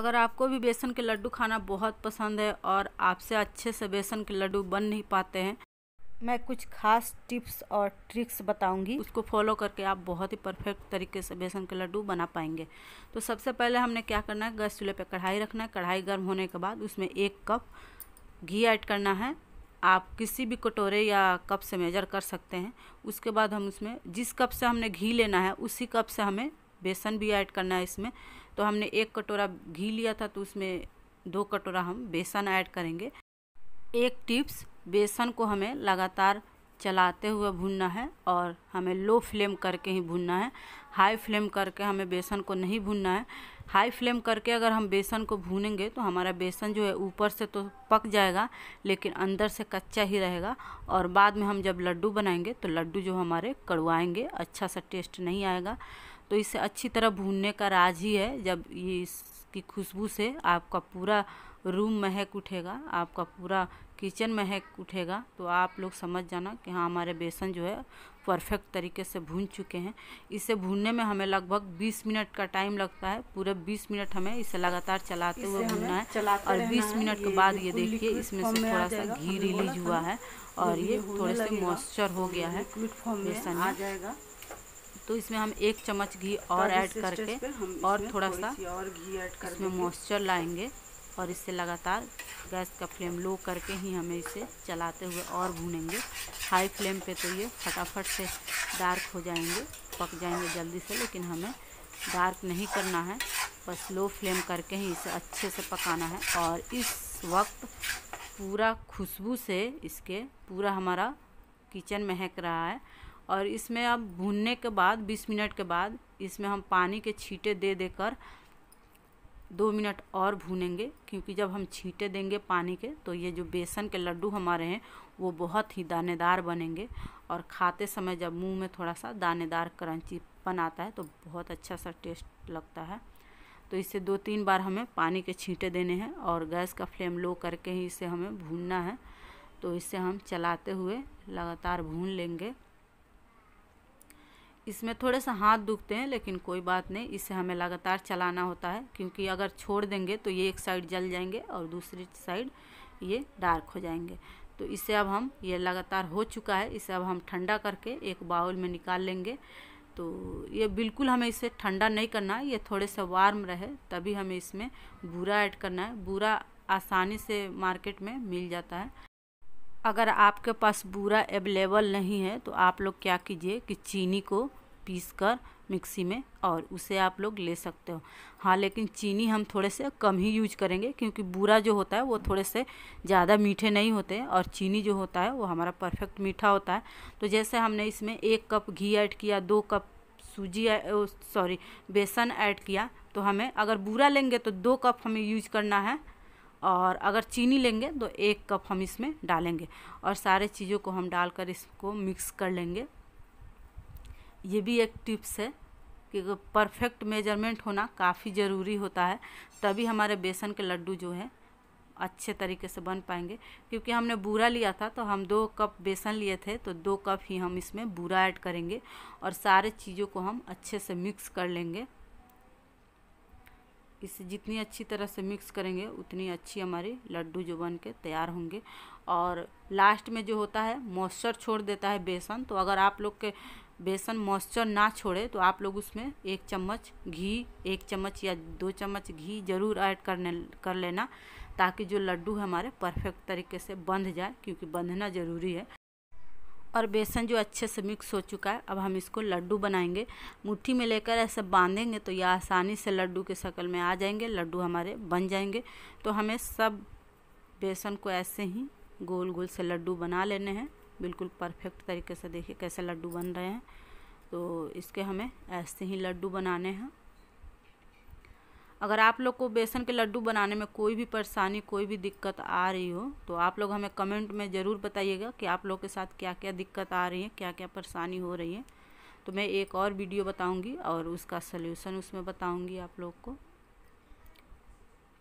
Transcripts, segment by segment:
अगर आपको भी बेसन के लड्डू खाना बहुत पसंद है और आपसे अच्छे से बेसन के लड्डू बन नहीं पाते हैं मैं कुछ खास टिप्स और ट्रिक्स बताऊंगी उसको फॉलो करके आप बहुत ही परफेक्ट तरीके से बेसन के लड्डू बना पाएंगे तो सबसे पहले हमने क्या करना है गैस चूल्हे पर कढ़ाई रखना है कढ़ाई गर्म होने के बाद उसमें एक कप घी ऐड करना है आप किसी भी कटोरे या कप से मेजर कर सकते हैं उसके बाद हम उसमें जिस कप से हमने घी लेना है उसी कप से हमें बेसन भी ऐड करना है इसमें तो हमने एक कटोरा घी लिया था तो उसमें दो कटोरा हम बेसन ऐड करेंगे एक टिप्स बेसन को हमें लगातार चलाते हुए भूनना है और हमें लो फ्लेम करके ही भूनना है हाई फ्लेम करके हमें बेसन को नहीं भूनना है हाई फ्लेम करके अगर हम बेसन को भूनेंगे तो हमारा बेसन जो है ऊपर से तो पक जाएगा लेकिन अंदर से कच्चा ही रहेगा और बाद में हम जब लड्डू बनाएंगे तो लड्डू जो हमारे कड़वाएंगे अच्छा सा टेस्ट नहीं आएगा तो इसे अच्छी तरह भूनने का राज ही है जब ये इसकी खुशबू से आपका पूरा रूम महक उठेगा आपका पूरा किचन महक उठेगा तो आप लोग समझ जाना कि हाँ हमारे बेसन जो है परफेक्ट तरीके से भून चुके हैं इसे भूनने में हमें लगभग 20 मिनट का टाइम लगता है पूरे 20 मिनट हमें इसे लगातार चलाते हुए भूनना है और 20 मिनट के बाद ये देखिए इसमें से थोड़ा सा घी रिलीज हुआ है और ये थोड़ा सा मॉइस्चर हो गया है बेसन आ जाएगा तो इसमें हम एक चम्मच घी और ऐड करके और थोड़ा सा और घी ऐड कर इसमें मॉइस्चर लाएंगे और इससे लगातार गैस का फ्लेम लो करके ही हमें इसे चलाते हुए और भूनेंगे हाई फ्लेम पे तो ये फटाफट से डार्क हो जाएंगे पक जाएंगे जल्दी से लेकिन हमें डार्क नहीं करना है बस लो फ्लेम करके ही इसे अच्छे से पकाना है और इस वक्त पूरा खुशबू से इसके पूरा हमारा किचन महक रहा है और इसमें अब भूनने के बाद बीस मिनट के बाद इसमें हम पानी के छींटे दे देकर दो मिनट और भूनेंगे क्योंकि जब हम छींटे देंगे पानी के तो ये जो बेसन के लड्डू हमारे हैं वो बहुत ही दानेदार बनेंगे और खाते समय जब मुंह में थोड़ा सा दानेदार क्रंचीपन आता है तो बहुत अच्छा सा टेस्ट लगता है तो इसे दो तीन बार हमें पानी के छींटे देने हैं और गैस का फ्लेम लो करके ही इसे हमें भूनना है तो इसे हम चलाते हुए लगातार भून लेंगे इसमें थोड़े सा हाथ दुखते हैं लेकिन कोई बात नहीं इसे हमें लगातार चलाना होता है क्योंकि अगर छोड़ देंगे तो ये एक साइड जल जाएंगे और दूसरी साइड ये डार्क हो जाएंगे तो इसे अब हम ये लगातार हो चुका है इसे अब हम ठंडा करके एक बाउल में निकाल लेंगे तो ये बिल्कुल हमें इसे ठंडा नहीं करना है ये थोड़े से वार्म रहे तभी हमें इसमें बूरा ऐड करना है बूरा आसानी से मार्केट में मिल जाता है अगर आपके पास बूरा अवेलेबल नहीं है तो आप लोग क्या कीजिए कि चीनी को पीस कर मिक्सी में और उसे आप लोग ले सकते हो हाँ लेकिन चीनी हम थोड़े से कम ही यूज करेंगे क्योंकि बूरा जो होता है वो थोड़े से ज़्यादा मीठे नहीं होते और चीनी जो होता है वो हमारा परफेक्ट मीठा होता है तो जैसे हमने इसमें एक कप घी ऐड किया दो कप सूजी सॉरी बेसन ऐड किया तो हमें अगर बूरा लेंगे तो दो कप हमें यूज करना है और अगर चीनी लेंगे तो एक कप हम इसमें डालेंगे और सारे चीज़ों को हम डालकर इसको मिक्स कर लेंगे ये भी एक टिप्स है कि परफेक्ट मेजरमेंट होना काफ़ी ज़रूरी होता है तभी हमारे बेसन के लड्डू जो हैं अच्छे तरीके से बन पाएंगे क्योंकि हमने बूरा लिया था तो हम दो कप बेसन लिए थे तो दो कप ही हम इसमें बूरा ऐड करेंगे और सारे चीज़ों को हम अच्छे से मिक्स कर लेंगे इसे जितनी अच्छी तरह से मिक्स करेंगे उतनी अच्छी हमारी लड्डू जो बन के तैयार होंगे और लास्ट में जो होता है मॉइस्चर छोड़ देता है बेसन तो अगर आप लोग के बेसन मॉइस्चर ना छोड़े तो आप लोग उसमें एक चम्मच घी एक चम्मच या दो चम्मच घी ज़रूर ऐड करने कर लेना ताकि जो लड्डू हमारे परफेक्ट तरीके से बंध जाए क्योंकि बंधना ज़रूरी है और बेसन जो अच्छे से मिक्स हो चुका है अब हम इसको लड्डू बनाएंगे मुट्ठी में लेकर ऐसे बांधेंगे तो यह आसानी से लड्डू के शक्ल में आ जाएंगे लड्डू हमारे बन जाएंगे तो हमें सब बेसन को ऐसे ही गोल गोल से लड्डू बना लेने हैं बिल्कुल परफेक्ट तरीके से देखिए कैसे लड्डू बन रहे हैं तो इसके हमें ऐसे ही लड्डू बनाने हैं अगर आप लोग को बेसन के लड्डू बनाने में कोई भी परेशानी कोई भी दिक्कत आ रही हो तो आप लोग हमें कमेंट में ज़रूर बताइएगा कि आप लोग के साथ क्या क्या दिक्कत आ रही है क्या क्या परेशानी हो रही है तो मैं एक और वीडियो बताऊंगी और उसका सल्यूशन उसमें बताऊंगी आप लोग को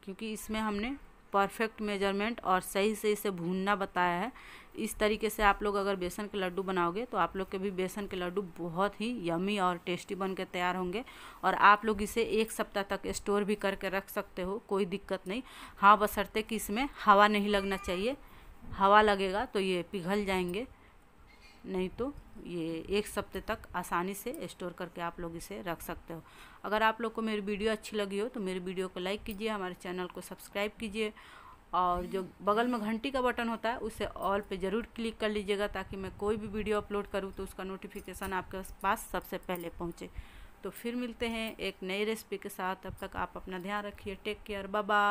क्योंकि इसमें हमने परफेक्ट मेजरमेंट और सही से इसे भूनना बताया है इस तरीके से आप लोग अगर बेसन के लड्डू बनाओगे तो आप लोग के भी बेसन के लड्डू बहुत ही यमी और टेस्टी बन के तैयार होंगे और आप लोग इसे एक सप्ताह तक स्टोर भी करके रख सकते हो कोई दिक्कत नहीं हाँ बसरते कि इसमें हवा नहीं लगना चाहिए हवा लगेगा तो ये पिघल जाएंगे नहीं तो ये एक सप्ते तक आसानी से स्टोर करके आप लोग इसे रख सकते हो अगर आप लोग को मेरी वीडियो अच्छी लगी हो तो मेरी वीडियो को लाइक कीजिए हमारे चैनल को सब्सक्राइब कीजिए और जो बगल में घंटी का बटन होता है उसे ऑल पे ज़रूर क्लिक कर लीजिएगा ताकि मैं कोई भी वीडियो अपलोड करूँ तो उसका नोटिफिकेशन आपके पास सबसे पहले पहुँचे तो फिर मिलते हैं एक नई रेसिपी के साथ अब तक आप अपना ध्यान रखिए टेक केयर बाबा